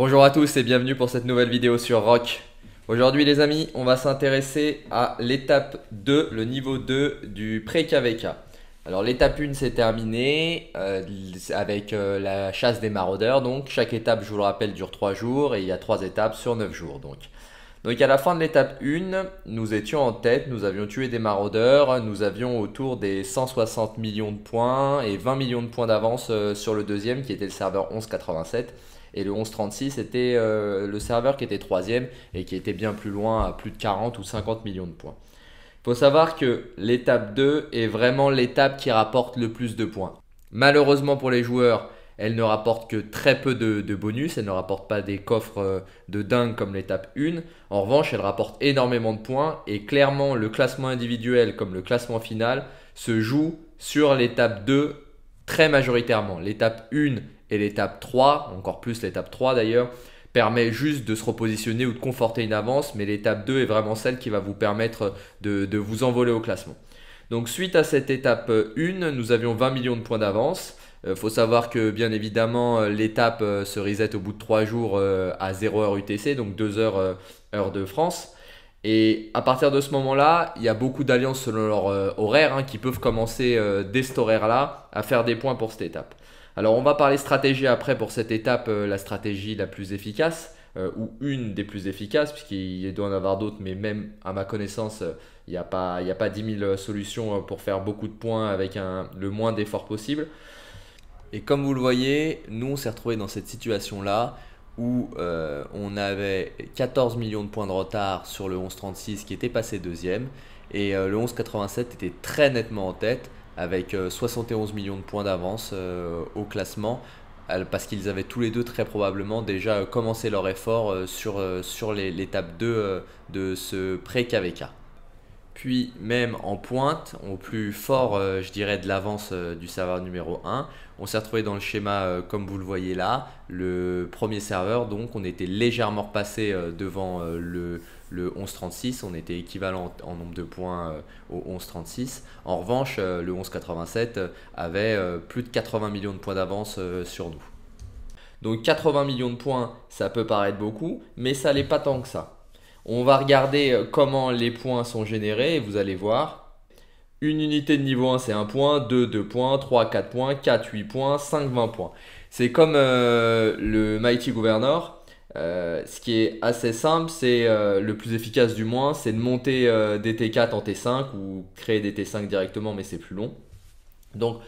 Bonjour à tous et bienvenue pour cette nouvelle vidéo sur Rock. Aujourd'hui les amis, on va s'intéresser à l'étape 2, le niveau 2 du pré-KVK. Alors l'étape 1 s'est terminée euh, avec euh, la chasse des maraudeurs, donc chaque étape je vous le rappelle dure 3 jours et il y a 3 étapes sur 9 jours. Donc donc à la fin de l'étape 1, nous étions en tête, nous avions tué des maraudeurs, nous avions autour des 160 millions de points et 20 millions de points d'avance euh, sur le deuxième qui était le serveur 1187. Et le 1136 était euh, le serveur qui était troisième et qui était bien plus loin à plus de 40 ou 50 millions de points. Il faut savoir que l'étape 2 est vraiment l'étape qui rapporte le plus de points. Malheureusement pour les joueurs, elle ne rapporte que très peu de, bonus, elle ne rapporte pas des coffres euh, de dingue comme l'étape 1. En revanche, elle rapporte énormément de points et clairement le classement individuel comme le classement final se joue sur l'étape 2 très majoritairement. L'étape 1 et l'étape 3, encore plus l'étape 3 d'ailleurs, permet juste de se repositionner ou de conforter une avance, mais l'étape 2 est vraiment celle qui va vous permettre de, de vous envoler au classement. Donc suite à cette étape 1, nous avions 20 millions de points d'avance. Il euh, faut savoir que bien évidemment euh, l'étape euh, se reset au bout de 3 jours à 0h UTC, donc 2h heure de France. Et à partir de ce moment-là, il y a beaucoup d'alliances selon leur horaire hein, qui peuvent commencer dès cet horaire-là à faire des points pour cette étape. Alors on va parler stratégie après pour cette étape, la stratégie la plus efficace, ou une des plus efficaces, puisqu'il doit en avoir d'autres, mais même à ma connaissance, il n'y a, pas, 10 000 solutions pour faire beaucoup de points avec le moins d'efforts possible. Et comme vous le voyez, nous, on s'est retrouvé dans cette situation-là où euh, on avait 14 millions de points de retard sur le 1136 qui était passé deuxième. Et euh, le 1187 était très nettement en tête avec 71 euh, millions de points d'avance au classement parce qu'ils avaient tous les deux très probablement déjà commencé leur effort sur, sur l'étape 2 de ce pré-KVK. Puis même en pointe, au plus fort, euh, je dirais, de l'avance euh, du serveur numéro 1, on s'est retrouvé dans le schéma euh, comme vous le voyez là, le premier serveur, donc on était légèrement repassé devant le, 1136, on était équivalent en, nombre de points au 1136. En revanche, le 1187 avait plus de 80 millions de points d'avance sur nous. Donc 80 millions de points, ça peut paraître beaucoup, mais ça n'est pas tant que ça. On va regarder euh, comment les points sont générés et vous allez voir. Une unité de niveau 1, c'est 1 point, 2, 2 points, 3, 4 points, 4, 8 points, 5, 20 points. C'est comme euh, le Mighty Governor. Euh, ce qui est assez simple, c'est le plus efficace du moins, c'est de monter des T4 en T5 ou créer des T5 directement, mais c'est plus long. Donc,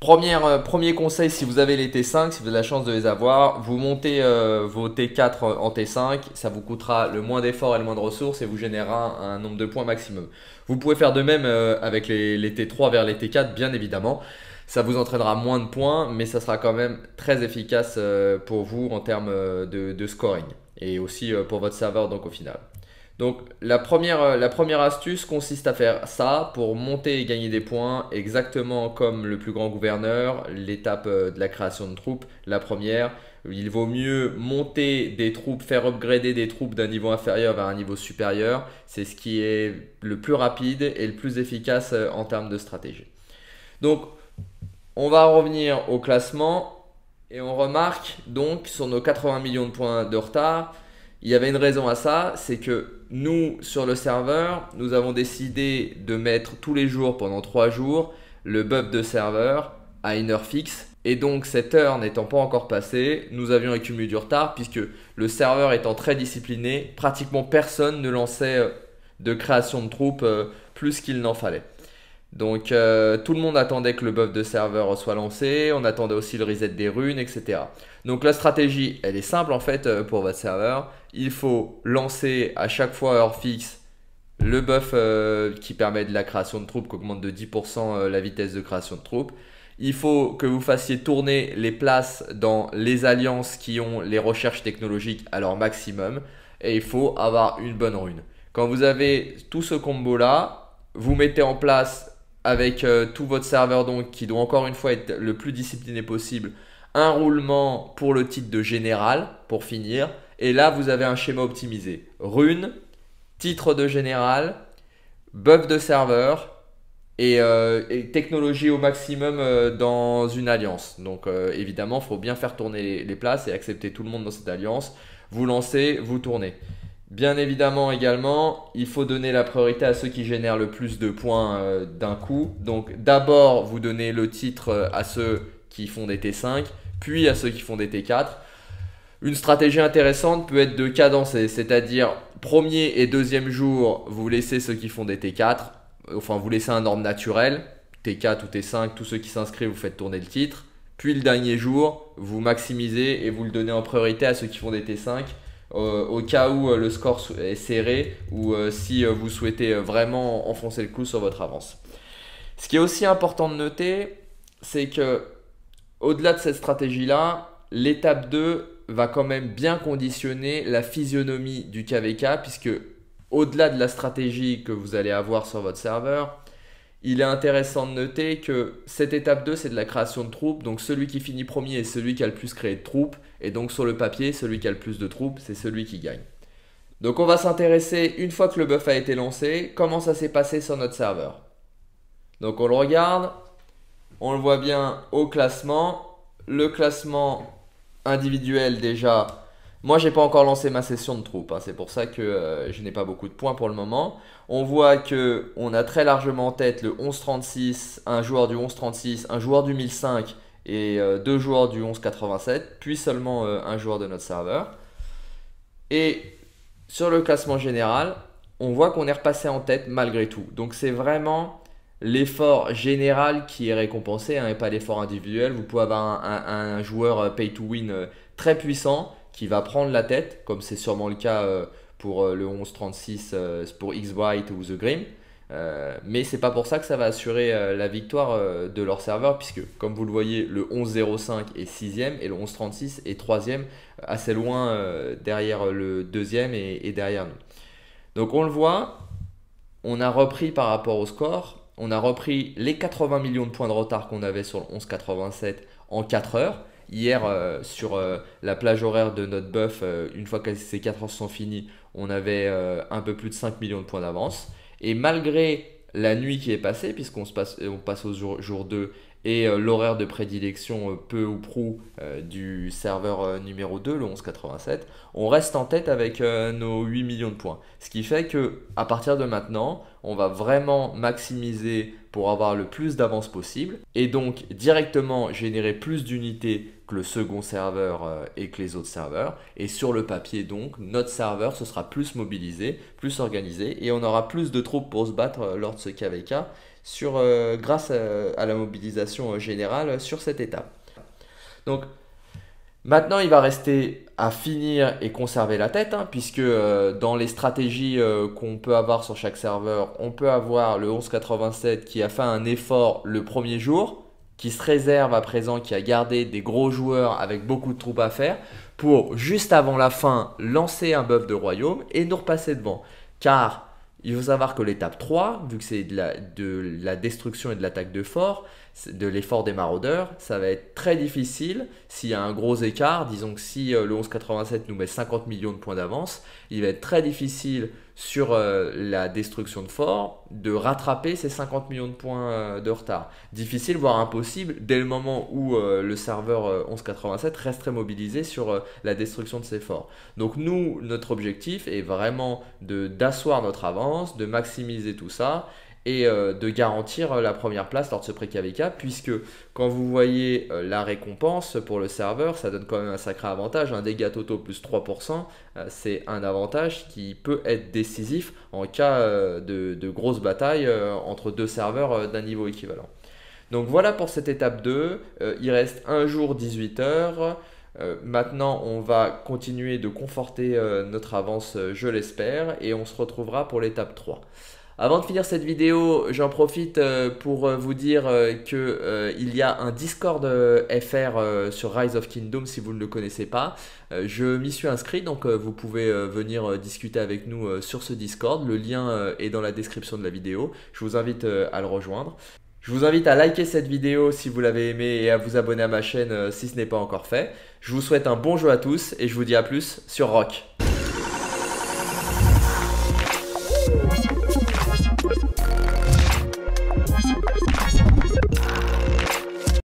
Première, euh, premier conseil, si vous avez les T5, si vous avez la chance de les avoir, vous montez euh, vos T4 euh, en T5, ça vous coûtera le moins d'efforts et le moins de ressources et vous générera un, nombre de points maximum. Vous pouvez faire de même avec les, T3 vers les T4, bien évidemment. Ça vous entraînera moins de points, mais ça sera quand même très efficace pour vous en termes de, de scoring et aussi pour votre serveur donc au final. Donc euh, la première, astuce consiste à faire ça pour monter et gagner des points exactement comme le plus grand gouverneur, l'étape euh, de la création de troupes, la première. Il vaut mieux monter des troupes, faire upgrader des troupes d'un niveau inférieur vers un niveau supérieur. C'est ce qui est le plus rapide et le plus efficace euh, en termes de stratégie. Donc on va revenir au classement et on remarque donc sur nos 80 millions de points de retard, il y avait une raison à ça, c'est que nous, sur le serveur, nous avons décidé de mettre tous les jours, pendant 3 jours, le buff de serveur à une heure fixe. Et donc cette heure n'étant pas encore passée, nous avions accumulé du retard puisque le serveur étant très discipliné, pratiquement personne ne lançait euh, de création de troupes euh, plus qu'il n'en fallait. Donc euh, tout le monde attendait que le buff de serveur soit lancé, on attendait aussi le reset des runes, etc. Donc la stratégie, elle est simple en fait euh, pour votre serveur. Il faut lancer à chaque fois à heure fixe le buff euh, qui permet de la création de troupes, qui augmente de 10% la vitesse de création de troupes. Il faut que vous fassiez tourner les places dans les alliances qui ont les recherches technologiques à leur maximum. Et il faut avoir une bonne rune. Quand vous avez tout ce combo là, vous mettez en place avec euh, tout votre serveur donc qui doit encore une fois être le plus discipliné possible, un roulement pour le titre de général pour finir et là vous avez un schéma optimisé. Rune, titre de général, buff de serveur et, euh, technologie au maximum euh, dans une alliance. Donc évidemment, il faut bien faire tourner les places et accepter tout le monde dans cette alliance. Vous lancez, vous tournez. Bien évidemment également, il faut donner la priorité à ceux qui génèrent le plus de points euh, d'un coup. Donc d'abord, vous donnez le titre euh, à ceux qui font des T5, puis à ceux qui font des T4. Une stratégie intéressante peut être de cadencer, c'est-à-dire premier et deuxième jour, vous laissez ceux qui font des T4, enfin vous laissez un ordre naturel, T4 ou T5, tous ceux qui s'inscrivent, vous faites tourner le titre. Puis le dernier jour, vous maximisez et vous le donnez en priorité à ceux qui font des T5 euh, au cas où euh, le score est serré ou euh, si vous souhaitez vraiment enfoncer le coup sur votre avance. Ce qui est aussi important de noter, c'est que au-delà de cette stratégie-là, l'étape 2 va quand même bien conditionner la physionomie du KVK puisque au-delà de la stratégie que vous allez avoir sur votre serveur, il est intéressant de noter que cette étape 2, c'est de la création de troupes. Donc celui qui finit premier est celui qui a le plus créé de troupes. Et donc sur le papier, celui qui a le plus de troupes, c'est celui qui gagne. Donc on va s'intéresser, une fois que le buff a été lancé, comment ça s'est passé sur notre serveur. Donc on le regarde, on le voit bien au classement. Le classement individuel déjà, moi, j'ai pas encore lancé ma session de troupe, hein. c'est pour ça que euh, je n'ai pas beaucoup de points pour le moment. On voit que on a très largement en tête le 11.36, un joueur du 11.36, un joueur du 1005 et euh, deux joueurs du 1187, puis seulement euh, un joueur de notre serveur. Et sur le classement général, on voit qu'on est repassé en tête malgré tout. Donc c'est vraiment l'effort général qui est récompensé hein, et pas l'effort individuel. Vous pouvez avoir un joueur pay to win très puissant qui va prendre la tête, comme c'est sûrement le cas euh, pour euh, le 11-36 euh, pour x white ou The Grim. mais c'est pas pour ça que ça va assurer la victoire de leur serveur, puisque comme vous le voyez, le 11-05 est 6ème et le 11-36 est 3ème, assez loin derrière le 2ème et, et, derrière nous. Donc on le voit, on a repris par rapport au score, on a repris les 80 millions de points de retard qu'on avait sur le 11-87 en 4 heures. Hier, euh, sur euh, la plage horaire de notre buff, euh, une fois que ces 4 heures sont finies, on avait un peu plus de 5 millions de points d'avance. Et malgré la nuit qui est passée, puisqu'on passe, on passe au jour, 2 et l'horaire de prédilection peu ou prou du serveur numéro 2, le 1187, on reste en tête avec nos 8 millions de points. Ce qui fait que à partir de maintenant, on va vraiment maximiser pour avoir le plus d'avance possible et donc directement générer plus d'unités que le second serveur euh, et que les autres serveurs. Et sur le papier, donc, notre serveur se sera plus mobilisé, plus organisé et on aura plus de troupes pour se battre euh, lors de ce KVK sur, euh, grâce à, à la mobilisation générale sur cette étape. Donc, maintenant, il va rester finir et conserver la tête, hein, puisque euh, dans les stratégies euh, qu'on peut avoir sur chaque serveur, on peut avoir le 1187 qui a fait un effort le premier jour, qui se réserve à présent, qui a gardé des gros joueurs avec beaucoup de troupes à faire, pour juste avant la fin lancer un buff de royaume et nous repasser devant. Car il faut savoir que l'étape 3, vu que c'est de la, destruction et de l'attaque de fort, de l'effort des maraudeurs, ça va être très difficile s'il y a un gros écart. Disons que si euh, le 1187 nous met 50 millions de points d'avance, il va être très difficile sur euh, la destruction de forts, de rattraper ces 50 millions de points euh, de retard. Difficile, voire impossible, dès le moment où euh, le serveur 1187 resterait mobilisé sur la destruction de ces forts. Donc nous, notre objectif est vraiment d'asseoir notre avance, de maximiser tout ça et euh, de garantir euh, la première place lors de ce pré KVK, puisque quand vous voyez euh, la récompense pour le serveur, ça donne quand même un sacré avantage, un dégât totaux plus 3%, c'est un avantage qui peut être décisif en cas de, grosse bataille entre deux serveurs d'un niveau équivalent. Donc voilà pour cette étape 2, il reste un jour 18 heures. maintenant, on va continuer de conforter notre avance, je l'espère, et on se retrouvera pour l'étape 3. Avant de finir cette vidéo, j'en profite euh, pour euh, vous dire euh, qu'il y a un Discord FR sur Rise of Kingdom si vous ne le connaissez pas. Je m'y suis inscrit, donc vous pouvez venir discuter avec nous sur ce Discord. Le lien est dans la description de la vidéo. Je vous invite à le rejoindre. Je vous invite à liker cette vidéo si vous l'avez aimée et à vous abonner à ma chaîne si ce n'est pas encore fait. Je vous souhaite un bon jeu à tous et je vous dis à plus sur Rock.